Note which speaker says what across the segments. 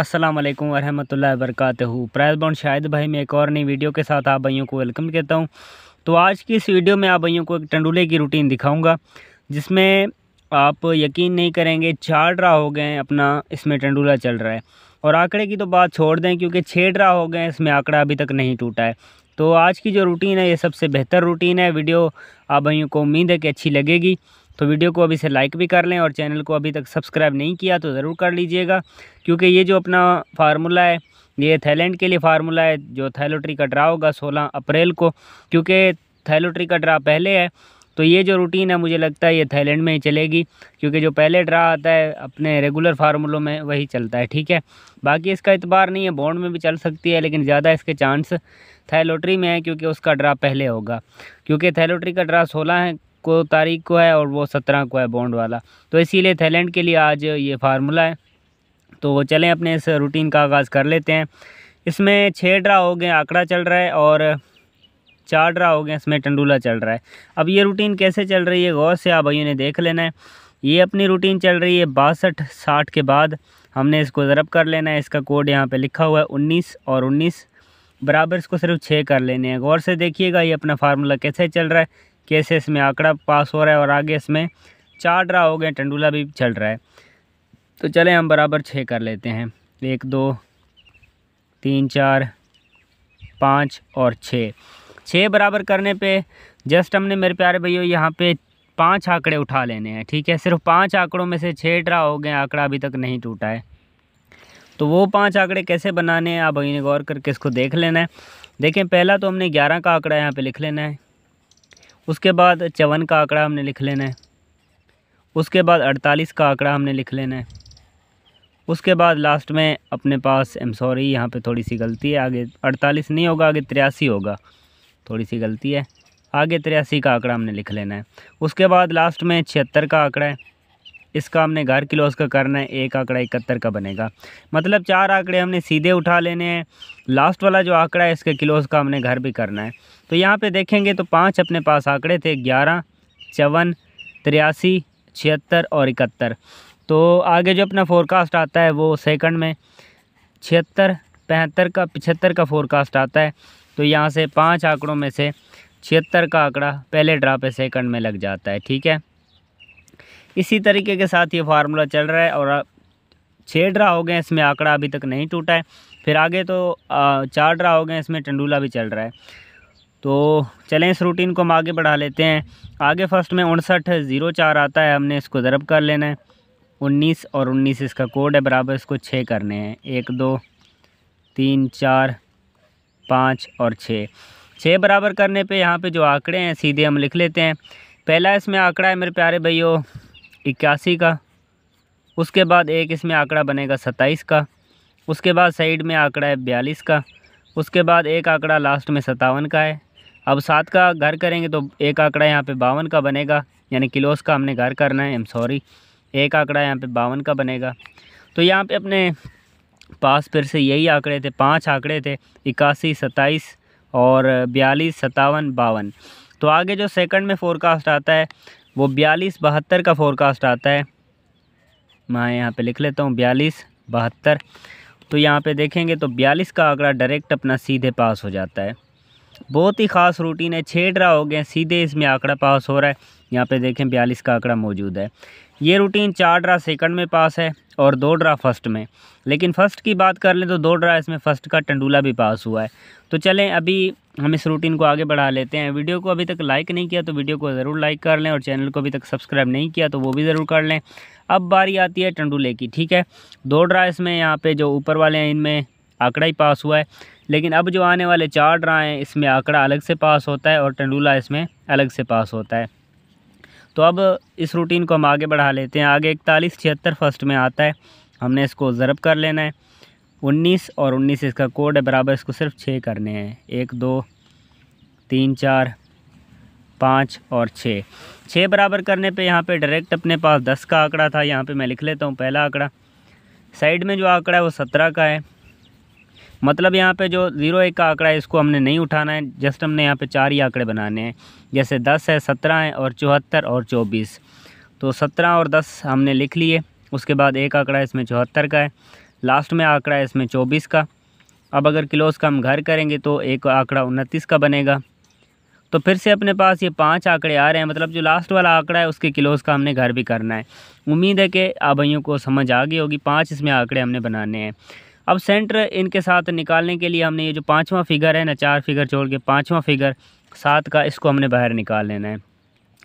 Speaker 1: अस्सलाम वालेकुम वरहमतुल्लाहि वबरकातुहू प्राइस बॉन्ड शाहिद भाई मैं एक और नई वीडियो के साथ आप भाइयों को वेलकम कहता हूँ तो आज की इस वीडियो में आप भाइयों को एक टंडुले की रूटीन दिखाऊंगा जिसमें आप यकीन नहीं करेंगे चार ड्रा हो गए अपना इसमें टंडुला चल रहा है और आंकड़े की तो बात छोड़ दें क्योंकि छः ड्रा हो गए इसमें आंकड़ा अभी तक नहीं टूटा है तो आज की जो रूटीन है ये सबसे बेहतर रूटीन है वीडियो आप भाइयों को उम्मीद है कि अच्छी लगेगी तो वीडियो को अभी से लाइक भी कर लें और चैनल को अभी तक सब्सक्राइब नहीं किया तो ज़रूर कर लीजिएगा क्योंकि ये जो अपना फार्मूला है ये थाईलैंड के लिए फार्मूला है जो थैलोट्री का ड्रा होगा सोलह अप्रैल को क्योंकि थैलोट्री का ड्रा पहले है तो ये जो रूटीन है मुझे लगता है ये थाईलैंड में ही चलेगी क्योंकि जो पहले ड्रा आता है अपने रेगुलर फार्मूलों में वही चलता है ठीक है बाकी इसका इतबार नहीं है बॉन्ड में भी चल सकती है लेकिन ज़्यादा इसके चांस थैलोट्री में है क्योंकि उसका ड्रा पहले होगा क्योंकि थैलोट्री का ड्रा सोलह है को तारीख को है और वो सत्रह को है बॉन्ड वाला तो इसीलिए थाईलैंड के लिए आज ये फार्मूला है तो चलें अपने इस रूटीन का आगाज़ कर लेते हैं इसमें छः ड्रा हो गए आंकड़ा चल रहा है और चार ड्रा हो गए इसमें टंडूला चल रहा है अब ये रूटीन कैसे चल रही है गौर से आप भाइयों ने देख लेना है ये अपनी रूटीन चल रही है बासठ साठ के बाद हमने इसको ज़रब कर लेना है इसका कोड यहाँ पे लिखा हुआ है उन्नीस और उन्नीस बराबर इसको सिर्फ छः कर लेने हैं गौर से देखिएगा ये अपना फार्मूला कैसे चल रहा है केसेस में आंकड़ा पास हो रहा है और आगे इसमें चार ड्रा हो गए टंडूला भी चल रहा है तो चलें हम बराबर छः कर लेते हैं एक दो तीन चार पाँच और छः छः बराबर करने पे जस्ट हमने मेरे प्यारे भैया यहाँ पे पांच आंकड़े उठा लेने हैं ठीक है सिर्फ पांच आंकड़ों में से छः ड्रा हो गए आंकड़ा अभी तक नहीं टूटा है तो वो पांच आंकड़े कैसे बनाने हैं आप ने गौर करके इसको देख लेना है देखें पहला तो हमने ग्यारह का आंकड़ा यहाँ पे लिख लेना है उसके बाद चवन का आंकड़ा हमने लिख लेना है उसके बाद अड़तालीस का आंकड़ा हमने लिख लेना है उसके बाद लास्ट में अपने पास एम सॉरी यहाँ पे थोड़ी सी गलती है आगे अड़तालीस नहीं होगा आगे तिरासी होगा थोड़ी सी गलती है आगे तिरासी का आंकड़ा हमने लिख लेना है उसके बाद लास्ट में छिहत्तर का आंकड़ा है इसका हमने घर क्लोज का करना है एक आंकड़ा इकहत्तर का बनेगा मतलब चार आंकड़े हमने सीधे उठा लेने हैं लास्ट वाला जो आंकड़ा है इसके क्लोज का हमने घर भी करना है तो यहाँ पे देखेंगे तो पाँच अपने पास आंकड़े थे ग्यारह चौवन तिरासी छिहत्तर और इकहत्तर तो आगे जो अपना फोरकास्ट आता है वो सेकंड में छिहत्तर पहत्तर का पिछहत्तर का फोरकास्ट आता है तो यहाँ से पाँच आंकड़ों में से छिहत्तर का आंकड़ा पहले ड्रा पे सेकंड में लग जाता है ठीक है इसी तरीके के साथ ये फार्मूला चल रहा है और छः ड्रा हो गए इसमें आंकड़ा अभी तक नहीं टूटा है फिर आगे तो चार ड्रा हो गए इसमें टंडूला भी चल रहा है तो चलें इस रूटीन को हम आगे बढ़ा लेते हैं आगे फर्स्ट में उनसठ ज़ीरो चार आता है हमने इसको ज़रब कर लेना है उन्नीस और उन्नीस इसका कोड है बराबर इसको छः करने हैं एक दो तीन चार पाँच और छः छः बराबर करने पे यहाँ पे जो आंकड़े हैं सीधे हम लिख लेते हैं पहला इसमें आंकड़ा है मेरे प्यारे भैया इक्यासी का उसके बाद एक इसमें आंकड़ा बनेगा सत्ताईस का उसके बाद साइड में आंकड़ा है बयालीस का उसके बाद एक आंकड़ा लास्ट में सतावन का है अब सात का घर करेंगे तो एक आंकड़ा यहाँ पे बावन का बनेगा यानी किलोस का हमने घर करना है एम सॉरी एक आंकड़ा यहाँ पे बावन का बनेगा तो यहाँ पे अपने पास फिर से यही आंकड़े थे पांच आंकड़े थे इक्यासी सत्ताईस और बयालीस सतावन बावन तो आगे जो सेकंड में फोरकास्ट आता है वो बयालीस बहत्तर का फोरकास्ट आता है मैं यहाँ पे लिख लेता हूँ बयालीस बहत्तर तो यहाँ पे देखेंगे तो बयालीस का आंकड़ा डायरेक्ट अपना सीधे पास हो जाता है बहुत ही ख़ास रूटीन है छेड़ रहा हो गया सीधे इसमें आंकड़ा पास हो रहा है यहाँ पे देखें बयालीस का आंकड़ा मौजूद है ये रूटीन चार ड्रा सेकंड में पास है और दो ड्रा फर्स्ट में लेकिन फर्स्ट की बात कर लें तो दो ड्रा इसमें फर्स्ट का टंडूला भी पास हुआ है तो चलें अभी हम इस रूटीन को आगे बढ़ा लेते हैं वीडियो को अभी तक लाइक नहीं किया तो वीडियो को ज़रूर लाइक कर लें और चैनल को अभी तक सब्सक्राइब नहीं किया तो वो भी ज़रूर कर लें अब बारी आती है टंडूले की ठीक है दो ड्रा इसमें यहाँ पर जो ऊपर वाले हैं इनमें आंकड़ा ही पास हुआ है लेकिन अब जो आने वाले चार ड्रा हैं इसमें आंकड़ा अलग से पास होता है और टंडूला इसमें अलग से पास होता है तो अब इस रूटीन को हम आगे बढ़ा लेते हैं आगे इकतालीस छिहत्तर फर्स्ट में आता है हमने इसको ज़रब कर लेना है उन्नीस और उन्नीस इसका कोड है बराबर इसको सिर्फ छः करने हैं एक दो तीन चार पाँच और छः छः बराबर करने पे यहाँ पे डायरेक्ट अपने पास दस का आंकड़ा था यहाँ पे मैं लिख लेता हूँ पहला आंकड़ा साइड में जो आंकड़ा है वो सत्रह का है मतलब यहाँ पे जो ज़ीरो एक का आंकड़ा है इसको हमने नहीं उठाना है जस्ट हमने यहाँ पे चार ही आंकड़े बनाने हैं जैसे दस है सत्रह है और चौहत्तर और चौबीस तो सत्रह और दस हमने लिख लिए उसके बाद एक आंकड़ा इसमें चौहत्तर का है लास्ट में आंकड़ा है इसमें चौबीस का अब अगर किलोस का हम घर करेंगे तो एक आंकड़ा उनतीस का बनेगा तो फिर से अपने पास ये पांच आंकड़े आ रहे हैं मतलब जो लास्ट वाला आंकड़ा है उसके किलोस का हमने घर भी करना है उम्मीद है कि आप भाइयों को समझ आ गई होगी पाँच इसमें आंकड़े हमने बनाने हैं अब सेंटर इनके साथ निकालने के लिए हमने ये जो पाँचवा फिगर है ना चार फिगर छोड़ के पाँचवा फिगर सात का इसको हमने बाहर निकाल लेना है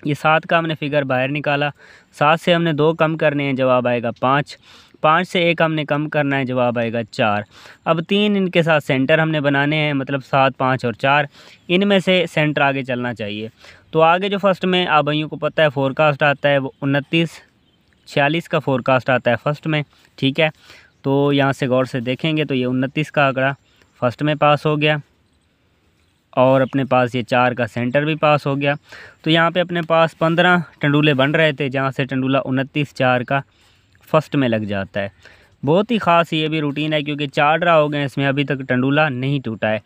Speaker 1: ये सात का हमने फिगर बाहर निकाला सात से हमने दो कम करने हैं जवाब आएगा पाँच पाँच से एक हमने कम करना है जवाब आएगा चार अब तीन इनके साथ सेंटर हमने बनाने हैं मतलब सात पाँच और चार इनमें से सेंटर आगे चलना चाहिए तो आगे जो फर्स्ट में आप भाइयों को पता है फोरकास्ट आता है वो उनतीस छियालीस का फोरकास्ट आता है फर्स्ट में ठीक है तो यहाँ से गौर से देखेंगे तो ये उनतीस का आंकड़ा फर्स्ट में पास हो गया और अपने पास ये चार का सेंटर भी पास हो गया तो यहाँ पे अपने पास पंद्रह टंडूले बन रहे थे जहाँ से टंडूला उनतीस चार का फर्स्ट में लग जाता है बहुत ही ख़ास ये भी रूटीन है क्योंकि चार ड्रा हो गए इसमें अभी तक टंडूला नहीं टूटा है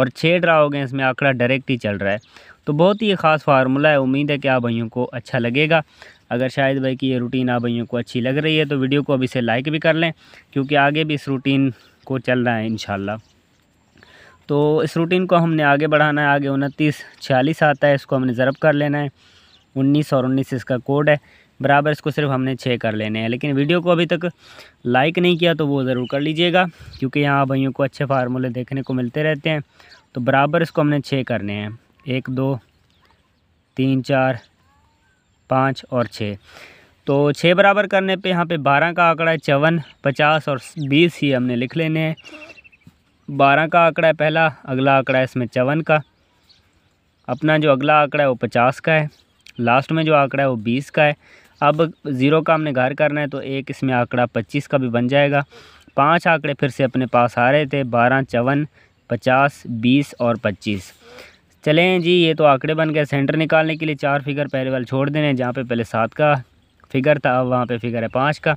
Speaker 1: और छः ड्रा हो गए इसमें आंकड़ा डायरेक्ट ही चल रहा है तो बहुत ही ख़ास फार्मूला है उम्मीद है कि आप भाइयों को अच्छा लगेगा अगर शायद भाई की ये रूटीन आप भाइयों को अच्छी लग रही है तो वीडियो को अभी से लाइक भी कर लें क्योंकि आगे भी इस रूटीन को चल रहा है इन तो इस रूटीन को हमने आगे बढ़ाना है आगे उनतीस छियालीस आता है इसको हमने ज़रब कर लेना है उन्नीस और उन्नीस इसका कोड है बराबर इसको सिर्फ हमने छः कर लेने हैं लेकिन वीडियो को अभी तक लाइक नहीं किया तो वो ज़रूर कर लीजिएगा क्योंकि यहाँ भाइयों को अच्छे फार्मूले देखने को मिलते रहते हैं तो बराबर इसको हमने छः करने हैं एक दो तीन चार पाँच और छः तो छः बराबर करने पे यहाँ पे बारह का आंकड़ा है चौवन पचास और बीस ही हमने लिख लेने हैं बारह का आंकड़ा है पहला अगला आंकड़ा है इसमें चौवन का अपना जो अगला आंकड़ा है वो पचास का है लास्ट में जो आंकड़ा है वो बीस का है अब ज़ीरो का हमने घर करना है तो एक इसमें आंकड़ा पच्चीस का भी बन जाएगा पाँच आंकड़े फिर से अपने पास आ रहे थे बारह चौवन पचास बीस और पच्चीस चलें जी ये तो आंकड़े बन गए सेंटर निकालने के लिए चार फिगर पहले वाले छोड़ देने जहाँ पे पहले सात का फिगर था अब वहाँ पे फिगर है पाँच का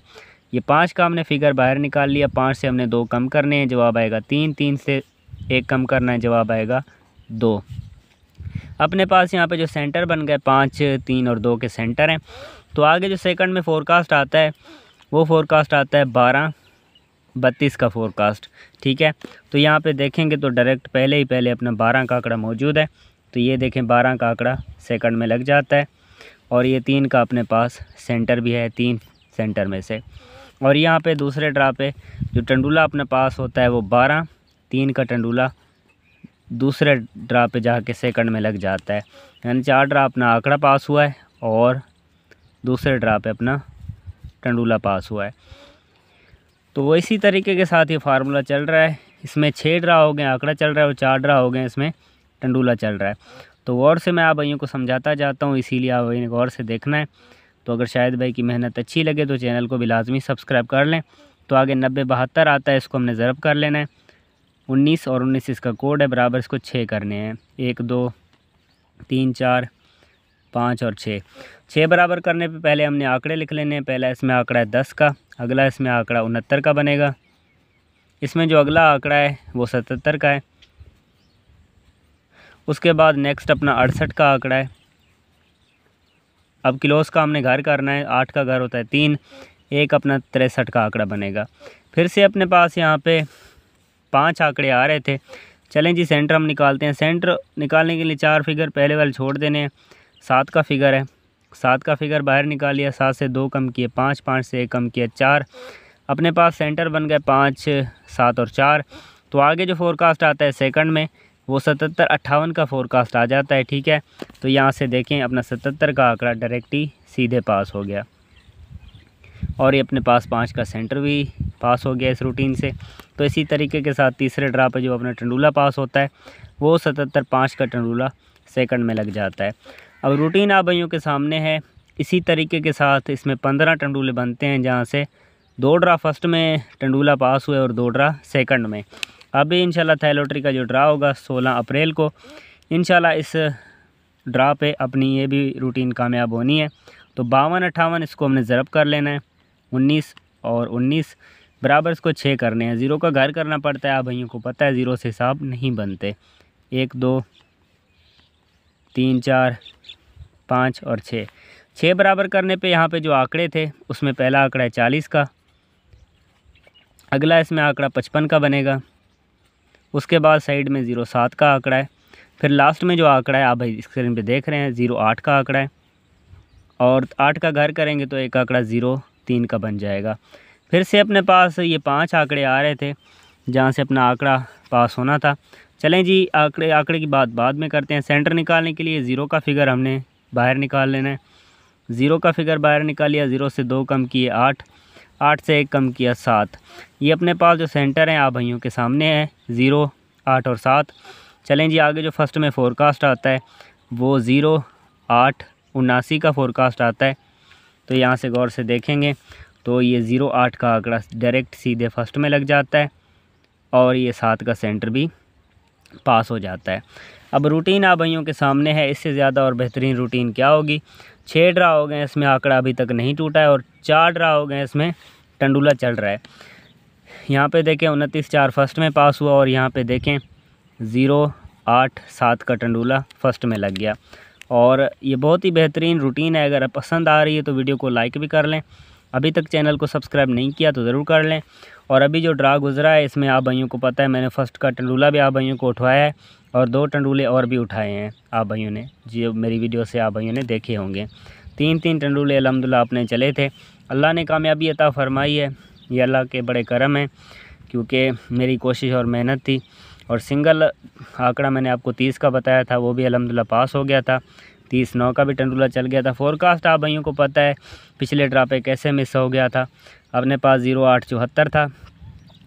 Speaker 1: ये पाँच का हमने फिगर बाहर निकाल लिया पाँच से हमने दो कम करने हैं जवाब आएगा तीन तीन से एक कम करना है जवाब आएगा दो अपने पास यहाँ पे जो सेंटर बन गए पाँच तीन और दो के सेंटर हैं तो आगे जो सेकंड में फोरकास्ट आता है वो फोरकास्ट आता है बारह बत्तीस का फोरकास्ट ठीक है तो यहाँ पे देखेंगे तो डायरेक्ट पहले ही पहले अपना बारह का आंकड़ा मौजूद है तो ये देखें बारह का आंकड़ा सेकंड में लग जाता है और ये तीन का अपने पास सेंटर भी है तीन सेंटर में से और यहाँ पे दूसरे ड्रा पे जो टंडूला अपने पास होता है वो बारह तीन का टंडूला दूसरे ड्रा पे जाके सेकंड में लग जाता है यानी चार ड्रा अपना आंकड़ा पास हुआ है और दूसरे ड्रा पे अपना टंडूला पास हुआ है तो वो इसी तरीके के साथ ये फार्मूला चल रहा है इसमें छः ड्रा हो गए आंकड़ा चल रहा है और चार ड्रा हो गए इसमें टंडूला चल रहा है तो गौर से मैं आप भाइयों को समझाता जाता हूँ इसीलिए आप भाई ने गौर से देखना है तो अगर शायद भाई की मेहनत अच्छी लगे तो चैनल को भी लाजमी सब्सक्राइब कर लें तो आगे नब्बे बहत्तर आता है इसको हमने ज़रब कर लेना है उन्नीस और उन्नीस इसका कोड है बराबर इसको छः करने हैं एक दो तीन चार पाँच और छः छः बराबर करने पे पहले हमने आंकड़े लिख लेने हैं पहला इसमें आंकड़ा है दस का अगला इसमें आंकड़ा उनहत्तर का बनेगा इसमें जो अगला आंकड़ा है वो सतहत्तर का है उसके बाद नेक्स्ट अपना अड़सठ का आंकड़ा है अब किलोस का हमने घर करना है आठ का घर होता है तीन एक अपना तिरसठ का आंकड़ा बनेगा फिर से अपने पास यहाँ पे पांच आंकड़े आ रहे थे चलें जी सेंटर हम निकालते हैं सेंटर निकालने के लिए चार फिगर पहले वाले छोड़ देने हैं सात का फिगर है सात का फिगर बाहर निकाल लिया सात से दो कम किए पाँच पाँच से एक कम किया चार अपने पास सेंटर बन गए पाँच सात और चार तो आगे जो फोरकास्ट आता है सेकंड में वो सतहत्तर अट्ठावन का फोरकास्ट आ जाता है ठीक है तो यहाँ से देखें अपना सतहत्तर का आंकड़ा डायरेक्ट ही सीधे पास हो गया और ये अपने पास पाँच का सेंटर भी पास हो गया इस रूटीन से तो इसी तरीके के साथ तीसरे ड्रा पर जो अपना टंडूला पास होता है वो सतहत्तर पाँच का टंडूला सेकंड में लग जाता है अब रूटीन आप भाइयों के सामने है इसी तरीके के साथ इसमें पंद्रह टंडूले बनते हैं जहाँ से दो ड्रा फर्स्ट में टंडूला पास हुए और दो ड्रा सेकंड में अभी इंशाल्लाह थाई का जो ड्रा होगा 16 अप्रैल को इंशाल्लाह इस ड्रा पे अपनी ये भी रूटीन कामयाब होनी है तो बावन अट्ठावन इसको हमने ज़रब कर लेना है उन्नीस और उन्नीस बराबर इसको छः करने हैं ज़ीरो का घर करना पड़ता है आप भाइयों को पता है ज़ीरो से हिसाब नहीं बनते एक दो तीन चार पाँच और छः छः बराबर करने पे यहाँ पे जो आंकड़े थे उसमें पहला आंकड़ा है चालीस का अगला इसमें आंकड़ा पचपन का बनेगा उसके बाद साइड में ज़ीरो सात का आंकड़ा है फिर लास्ट में जो आंकड़ा है आप भाई स्क्रीन पे देख रहे हैं ज़ीरो आठ का आंकड़ा है और आठ का घर करेंगे तो एक आंकड़ा ज़ीरो तीन का बन जाएगा फिर से अपने पास ये पाँच आंकड़े आ रहे थे जहाँ से अपना आंकड़ा पास होना था चलें जी आंकड़े आंकड़े की बात बाद में करते हैं सेंटर निकालने के लिए ज़ीरो का फिगर हमने बाहर निकाल लेना है ज़ीरो का फिगर बाहर निकाल लिया ज़ीरो से दो कम किए आठ आठ से एक कम किया सात ये अपने पास जो सेंटर हैं आप भाइयों के सामने है ज़ीरो आठ और सात चलें जी आगे जो फर्स्ट में फोरकास्ट आता है वो ज़ीरो आठ उन्नासी का फोरकास्ट आता है तो यहाँ से गौर से देखेंगे तो ये ज़ीरो आठ का आंकड़ा डायरेक्ट सीधे फर्स्ट में लग जाता है और ये सात का सेंटर भी पास हो जाता है अब रूटीन आप भाइयों के सामने है इससे ज़्यादा और बेहतरीन रूटीन क्या होगी छः ड्रा हो गए इसमें आंकड़ा अभी तक नहीं टूटा है और चार ड्रा हो गए इसमें टंडूला चल रहा है यहाँ पे देखें उनतीस चार फर्स्ट में पास हुआ और यहाँ पे देखें ज़ीरो आठ सात का टंडूला फर्स्ट में लग गया और ये बहुत ही बेहतरीन रूटीन है अगर पसंद आ रही है तो वीडियो को लाइक भी कर लें अभी तक चैनल को सब्सक्राइब नहीं किया तो ज़रूर कर लें और अभी जो ड्रा गुजरा है इसमें आप भाइयों को पता है मैंने फर्स्ट का टंडूला भी आप भाइयों को उठवाया है और दो टंडूले और भी उठाए हैं आप भाइयों ने जो मेरी वीडियो से आप भाइयों ने देखे होंगे तीन तीन टंडूले अलहमदिल्ला आपने चले थे अल्लाह ने कामयाबी अता फरमाई है ये अल्लाह के बड़े करम हैं क्योंकि मेरी कोशिश और मेहनत थी और सिंगल आंकड़ा मैंने आपको तीस का बताया था वो भी अलहमदिल्ला पास हो गया था तीस नौ का भी टंडूला चल गया था फोरकास्ट आप भाइयों को पता है पिछले ड्रा पे कैसे मिस हो गया था अपने पास ज़ीरो आठ चौहत्तर था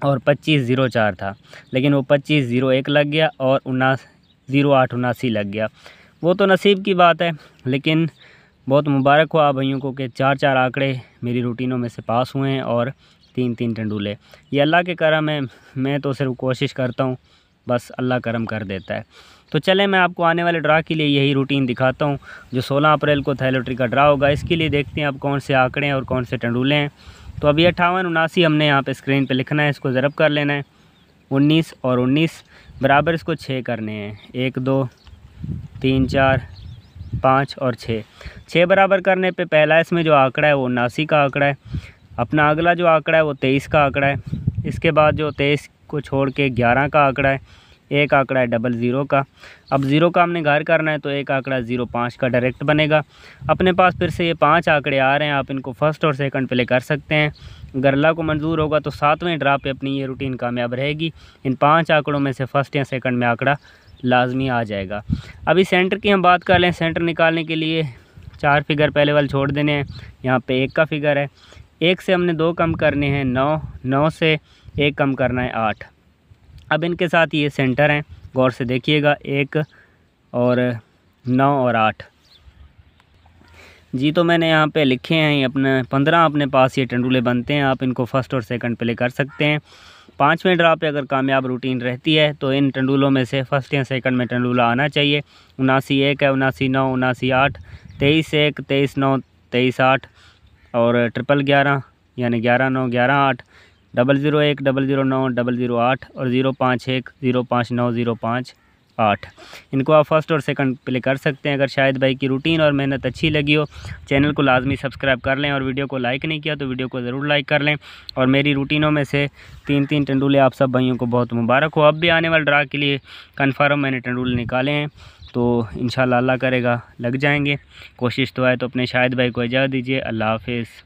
Speaker 1: और पच्चीस ज़ीरो चार था लेकिन वो पच्चीस ज़ीरो एक लग गया और उन्नास ज़ीरो आठ उनासी लग गया वो तो नसीब की बात है लेकिन बहुत मुबारक हुआ भाइयों को कि चार चार आंकड़े मेरी रूटीनों में से पास हुए हैं और तीन तीन टंडूले ये अल्लाह के करम है मैं तो सिर्फ कोशिश करता हूँ बस अल्लाह करम कर देता है तो चले मैं आपको आने वाले ड्रा के लिए यही रूटीन दिखाता हूँ जो सोलह अप्रैल को थैलोट्री का ड्रा होगा इसके लिए देखते हैं आप कौन से आंकड़े हैं और कौन से टंडूले हैं तो अभी अट्ठावन उनासी हमने यहाँ पर स्क्रीन पर लिखना है इसको ज़रब कर लेना है उन्नीस और उन्नीस बराबर इसको छः करने हैं एक दो तीन चार पाँच और छः छः बराबर करने पे पहला इसमें जो आंकड़ा है वो उन्नासी का आंकड़ा है अपना अगला जो आंकड़ा है वो तेईस का आंकड़ा है इसके बाद जो तेईस को छोड़ के ग्यारह का आंकड़ा है एक आंकड़ा है डबल ज़ीरो का अब ज़ीरो का हमने घर करना है तो एक आंकड़ा ज़ीरो पाँच का डायरेक्ट बनेगा अपने पास फिर से ये पाँच आंकड़े आ रहे हैं आप इनको फर्स्ट और सेकंड प्ले कर सकते हैं गरला को मंजूर होगा तो सातवें ड्रा पे अपनी ये रूटीन कामयाब रहेगी इन पाँच आंकड़ों में से फ़र्स्ट या सेकंड में आंकड़ा लाजमी आ जाएगा अभी सेंटर की हम बात कर लें सेंटर निकालने के लिए चार फिगर पहले वाले छोड़ देने हैं यहाँ पर एक का फिगर है एक से हमने दो कम करने हैं नौ नौ से एक कम करना है आठ अब इनके साथ ये सेंटर हैं गौर से देखिएगा एक और नौ और आठ जी तो मैंने यहाँ पे लिखे हैं अपने पंद्रह अपने पास ये टंडूले बनते हैं आप इनको फर्स्ट और सेकंड प्ले कर सकते हैं पाँचवें ड्रा पे अगर कामयाब रूटीन रहती है तो इन टंडुलों में से फर्स्ट या सेकंड में टंडूला आना चाहिए उनासी एक है उनासी नौ उनासी आठ तेईस एक तेईस नौ तेईस आठ और ट्रिपल ग्यारह यानी ग्यारह नौ ग्यारह आठ डबल ज़ीरो एक डबल ज़ीरो नौ डबल ज़ीरो आठ और ज़ीरो पाँच एक ज़ीरो पाँच नौ ज़ीरो पाँच आठ इनको आप फर्स्ट और सेकंड प्ले कर सकते हैं अगर शायद भाई की रूटीन और मेहनत अच्छी लगी हो चैनल को लाजमी सब्सक्राइब कर लें और वीडियो को लाइक नहीं किया तो वीडियो को ज़रूर लाइक कर लें और मेरी रूटीनों में से तीन तीन टंडूले आप सब भाइयों को बहुत मुबारक हो अब भी आने वाले ड्रा के लिए कन्फर्म मैंने टंडूले निकाले हैं तो इन अल्लाह करेगा लग जाएंगे कोशिश तो आए तो अपने शाहिद भाई को इजाज़त दीजिए अल्लाह हाफिज़